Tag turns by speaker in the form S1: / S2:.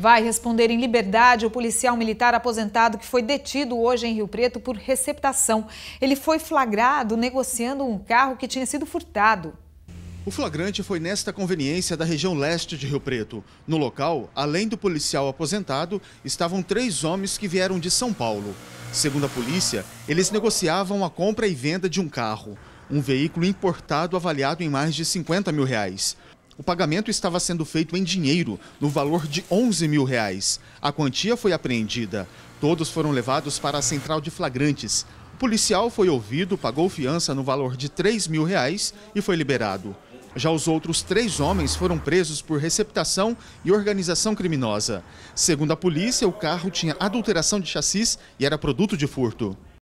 S1: Vai responder em liberdade o policial militar aposentado que foi detido hoje em Rio Preto por receptação. Ele foi flagrado negociando um carro que tinha sido furtado.
S2: O flagrante foi nesta conveniência da região leste de Rio Preto. No local, além do policial aposentado, estavam três homens que vieram de São Paulo. Segundo a polícia, eles negociavam a compra e venda de um carro, um veículo importado avaliado em mais de 50 mil reais. O pagamento estava sendo feito em dinheiro, no valor de 11 mil reais. A quantia foi apreendida. Todos foram levados para a central de flagrantes. O policial foi ouvido, pagou fiança no valor de 3 mil reais e foi liberado. Já os outros três homens foram presos por receptação e organização criminosa. Segundo a polícia, o carro tinha adulteração de chassis e era produto de furto.